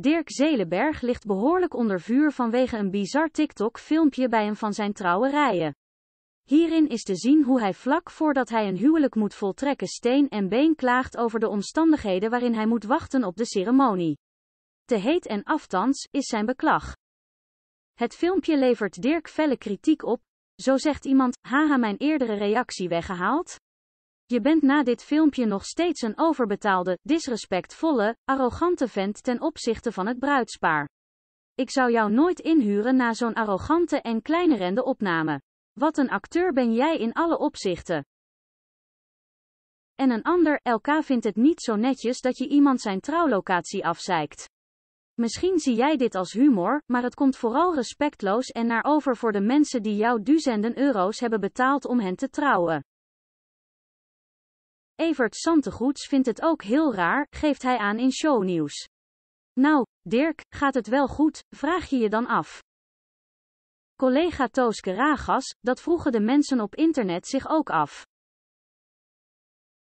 Dirk Zelenberg ligt behoorlijk onder vuur vanwege een bizar TikTok-filmpje bij een van zijn trouwerijen. Hierin is te zien hoe hij vlak voordat hij een huwelijk moet voltrekken steen en been klaagt over de omstandigheden waarin hij moet wachten op de ceremonie. Te heet en aftans, is zijn beklag. Het filmpje levert Dirk felle kritiek op, zo zegt iemand, haha mijn eerdere reactie weggehaald. Je bent na dit filmpje nog steeds een overbetaalde, disrespectvolle, arrogante vent ten opzichte van het bruidspaar. Ik zou jou nooit inhuren na zo'n arrogante en kleinerende opname. Wat een acteur ben jij in alle opzichten. En een ander, elkaar vindt het niet zo netjes dat je iemand zijn trouwlocatie afzeikt. Misschien zie jij dit als humor, maar het komt vooral respectloos en naar over voor de mensen die jou duizenden euro's hebben betaald om hen te trouwen. Evert Santegoeds vindt het ook heel raar, geeft hij aan in shownieuws. Nou, Dirk, gaat het wel goed, vraag je je dan af. Collega Tooske Ragas, dat vroegen de mensen op internet zich ook af.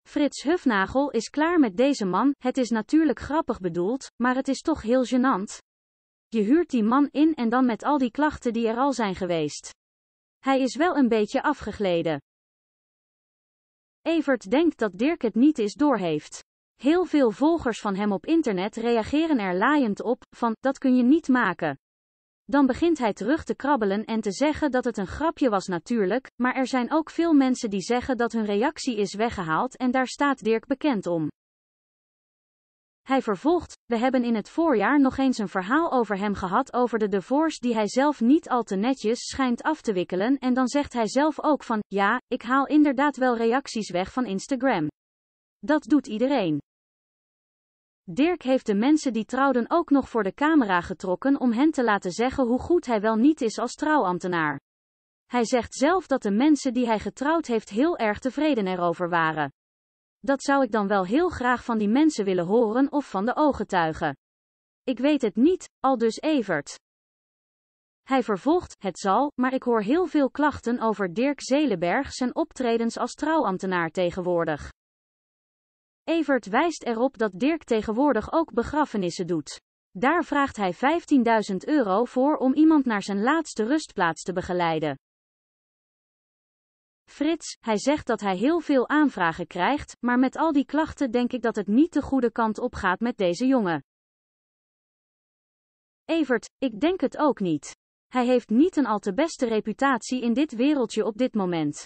Frits Hufnagel is klaar met deze man, het is natuurlijk grappig bedoeld, maar het is toch heel gênant. Je huurt die man in en dan met al die klachten die er al zijn geweest. Hij is wel een beetje afgegleden. Evert denkt dat Dirk het niet eens doorheeft. Heel veel volgers van hem op internet reageren er laaiend op, van, dat kun je niet maken. Dan begint hij terug te krabbelen en te zeggen dat het een grapje was natuurlijk, maar er zijn ook veel mensen die zeggen dat hun reactie is weggehaald en daar staat Dirk bekend om. Hij vervolgt, we hebben in het voorjaar nog eens een verhaal over hem gehad over de divorce die hij zelf niet al te netjes schijnt af te wikkelen en dan zegt hij zelf ook van, ja, ik haal inderdaad wel reacties weg van Instagram. Dat doet iedereen. Dirk heeft de mensen die trouwden ook nog voor de camera getrokken om hen te laten zeggen hoe goed hij wel niet is als trouwambtenaar. Hij zegt zelf dat de mensen die hij getrouwd heeft heel erg tevreden erover waren. Dat zou ik dan wel heel graag van die mensen willen horen of van de ooggetuigen. Ik weet het niet, al dus Evert. Hij vervolgt, het zal, maar ik hoor heel veel klachten over Dirk Zelenberg zijn optredens als trouwambtenaar tegenwoordig. Evert wijst erop dat Dirk tegenwoordig ook begrafenissen doet. Daar vraagt hij 15.000 euro voor om iemand naar zijn laatste rustplaats te begeleiden. Frits, hij zegt dat hij heel veel aanvragen krijgt, maar met al die klachten denk ik dat het niet de goede kant op gaat met deze jongen. Evert, ik denk het ook niet. Hij heeft niet een al te beste reputatie in dit wereldje op dit moment.